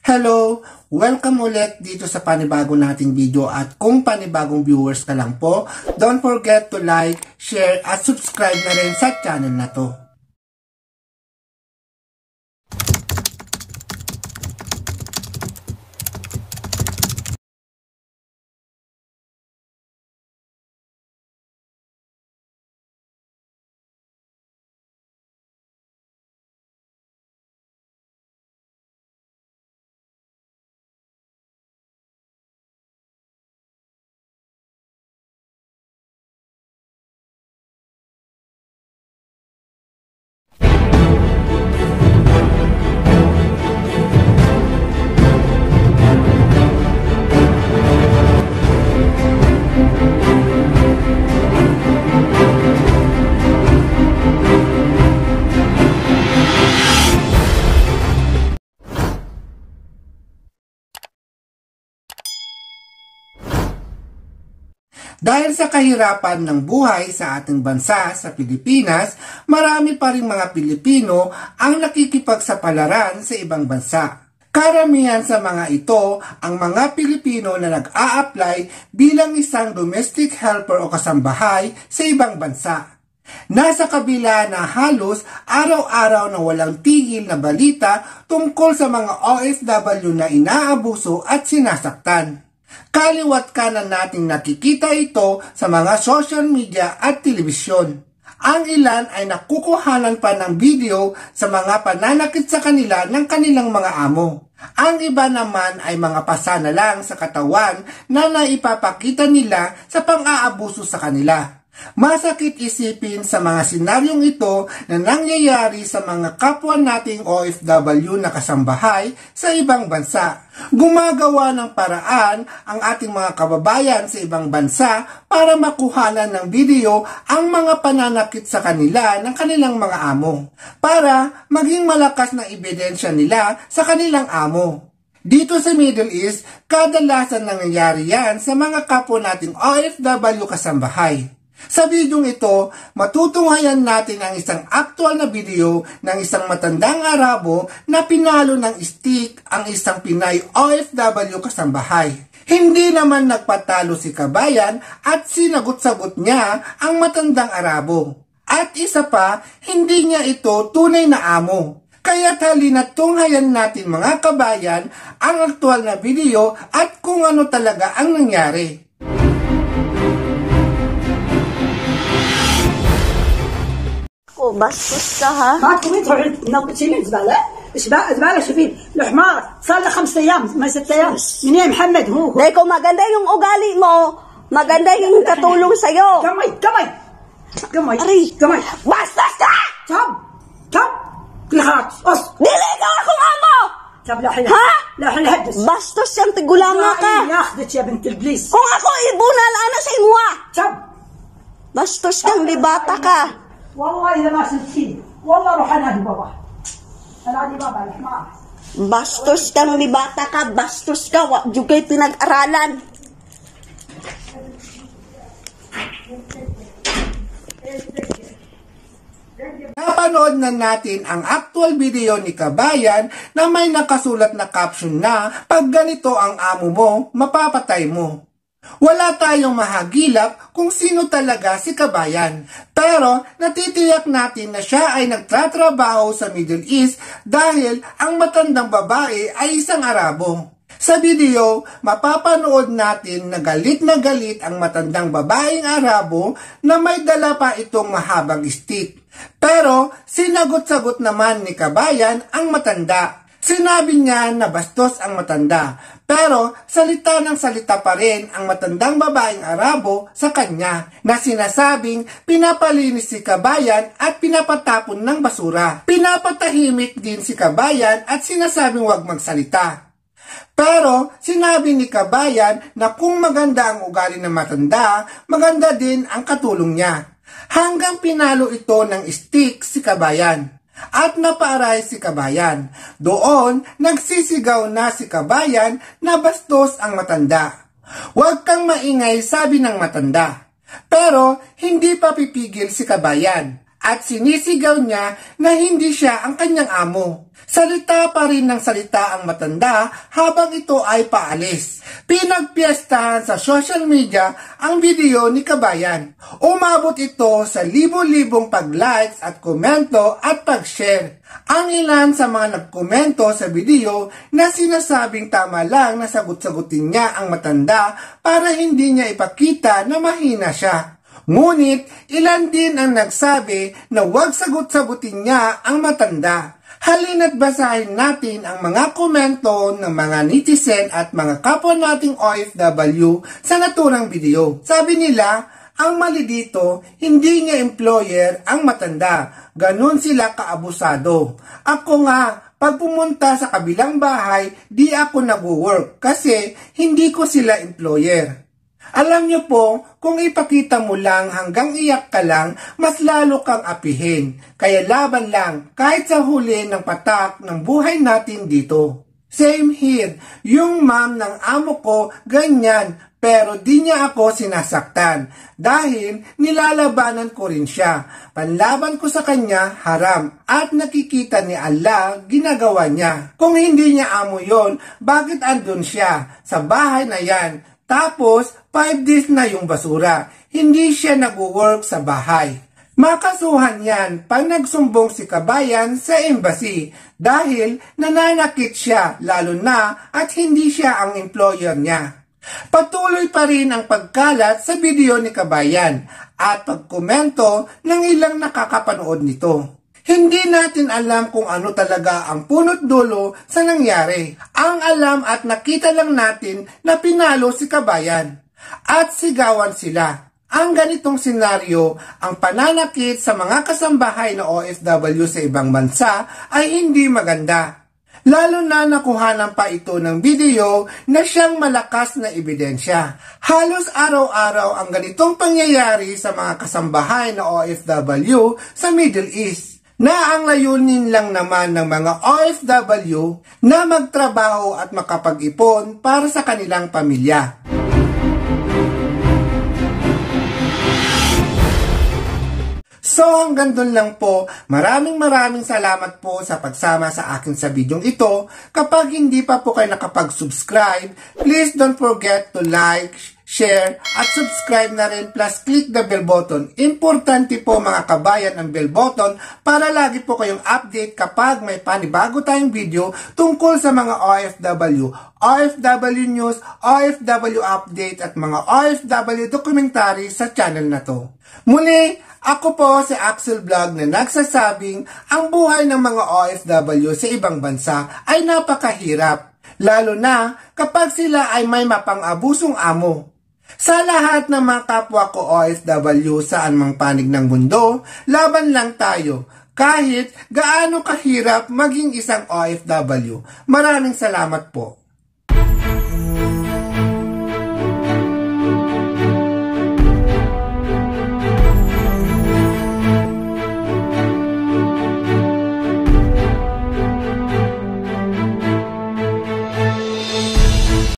Hello! Welcome ulit dito sa panibago nating video at kung panibagong viewers ka lang po, don't forget to like, share at subscribe na rin sa channel na to. Dahil sa kahirapan ng buhay sa ating bansa sa Pilipinas, marami pa rin mga Pilipino ang nakikipagsapalaran sa ibang bansa. Karamihan sa mga ito ang mga Pilipino na nag-a-apply bilang isang domestic helper o kasambahay sa ibang bansa. Nasa kabila na halos araw-araw na walang tigil na balita tungkol sa mga OFW na inaabuso at sinasaktan. Kaliwat kanan nating nakikita ito sa mga social media at telebisyon. Ang ilan ay nakukuhanan pa ng video sa mga pananakit sa kanila ng kanilang mga amo. Ang iba naman ay mga pasana lang sa katawan na naipapakita nila sa pang-aabuso sa kanila. Masakit isipin sa mga senaryong ito na nangyayari sa mga kapwa nating OFW na kasambahay sa ibang bansa. Gumagawa ng paraan ang ating mga kababayan sa ibang bansa para makuhanan ng video ang mga pananakit sa kanila ng kanilang mga amo para maging malakas na ebidensya nila sa kanilang amo. Dito sa Middle East, kadalasan nangyayari yan sa mga kapwa nating OFW kasambahay. Sa bidyong ito, matutunghayan natin ang isang aktual na video ng isang matandang Arabo na pinalo ng stick ang isang Pinay OFW kasambahay. Hindi naman nagpatalo si Kabayan at sinagot-sagot niya ang matandang Arabo. At isa pa, hindi niya ito tunay na amo. Kaya tali tunghayan natin mga kabayan ang aktual na video at kung ano talaga ang nangyari. وبس وشها ما كويت روحي تشيلين زباله زباله زباله شوفي الحمار صار له خمس ايام ما ست ايام من يا محمد هو ما maganda يوم ugali mo. ما yung يوم كتولون سيو كمي كمي كمي قمي كمي ka! تاب تاب كل خلاص اص Niligaw akong amo! تاب لا حين ها؟ لا حين هدس Bastos siyang tigulama ka! ياخذك يا بنت البليس هو اخو ibunal, الان sa imuha? تاب بس kang بباطقه والله اذا ما سلسين والله روح انا بابا انا di baba ma Bastos kang ni bata ka, bastos ka, wag juga pinag-aralan. Napanood na natin ang actual video ni Kabayan na may nakasulat na caption na pag ganito ang amo mo, mapapatay mo. Wala tayong mahagilap kung sino talaga si Kabayan. Pero natitiyak natin na siya ay nagtatrabaho sa Middle East dahil ang matandang babae ay isang Arabo. Sa video, mapapanood natin na galit na galit ang matandang babaeng Arabo na may dala pa itong mahabang stick. Pero sinagot-sagot naman ni Kabayan ang matanda Sinabi niya na bastos ang matanda, pero salita ng salita pa rin ang matandang babaeng Arabo sa kanya na sinasabing pinapalinis si Kabayan at pinapatapon ng basura. Pinapatahimik din si Kabayan at sinasabing huwag magsalita. Pero sinabi ni Kabayan na kung maganda ang ugali ng matanda, maganda din ang katulong niya. Hanggang pinalo ito ng stick si Kabayan at napaaray si Kabayan. Doon, nagsisigaw na si Kabayan na bastos ang matanda. Huwag kang maingay, sabi ng matanda. Pero hindi pa pipigil si Kabayan at sinisigaw niya na hindi siya ang kanyang amo. Salita pa rin ng salita ang matanda habang ito ay paalis. Pinagpiestahan sa social media ang video ni Kabayan. Umabot ito sa libo-libong pag-likes at komento at pag-share. Ang ilan sa mga nagkomento sa video na sinasabing tama lang na sagot-sagutin niya ang matanda para hindi niya ipakita na mahina siya. Ngunit ilan din ang nagsabi na huwag sagot-sagutin niya ang matanda. Halin at basahin natin ang mga komento ng mga netizen at mga kapwa nating OFW sa naturang video. Sabi nila, ang mali dito, hindi niya employer ang matanda. Ganon sila kaabusado. Ako nga, pag pumunta sa kabilang bahay, di ako nag-work kasi hindi ko sila employer. Alam niyo po, kung ipakita mo lang hanggang iyak ka lang, mas lalo kang apihin. Kaya laban lang, kahit sa huli ng patak ng buhay natin dito. Same here, yung mom ng amo ko, ganyan, pero di niya ako sinasaktan. Dahil nilalabanan ko rin siya. Panlaban ko sa kanya, haram. At nakikita ni Allah, ginagawa niya. Kung hindi niya amo yon, bakit andun siya? Sa bahay na yan. Tapos, 5 days na yung basura. Hindi siya nag-work sa bahay. Makasuhan yan pag nagsumbong si kabayan sa embassy dahil nananakit siya lalo na at hindi siya ang employer niya. Patuloy pa rin ang pagkalat sa video ni kabayan at pagkomento ng ilang nakakapanood nito. Hindi natin alam kung ano talaga ang punot dulo sa nangyari. Ang alam at nakita lang natin na pinalo si Kabayan at sigawan sila. Ang ganitong senaryo, ang pananakit sa mga kasambahay na OFW sa ibang bansa ay hindi maganda. Lalo na nakuhanan pa ito ng video na siyang malakas na ebidensya. Halos araw-araw ang ganitong pangyayari sa mga kasambahay na OFW sa Middle East na ang layunin lang naman ng mga OFW na magtrabaho at makapag-ipon para sa kanilang pamilya. So hanggang doon lang po, maraming maraming salamat po sa pagsama sa akin sa video ito. Kapag hindi pa po kayo nakapag-subscribe, please don't forget to like, share at subscribe na rin plus click the bell button. Importante po mga kabayan ang bell button para lagi po kayong update kapag may panibago tayong video tungkol sa mga OFW, OFW news, OFW update at mga OFW documentary sa channel na to. Muli, ako po si Axel Vlog na nagsasabing ang buhay ng mga OFW sa ibang bansa ay napakahirap, lalo na kapag sila ay may mapang-abusong amo sa lahat ng mga kapwa ko OFW saan mang panig ng mundo, laban lang tayo. Kahit gaano kahirap maging isang OFW. Maraming salamat po.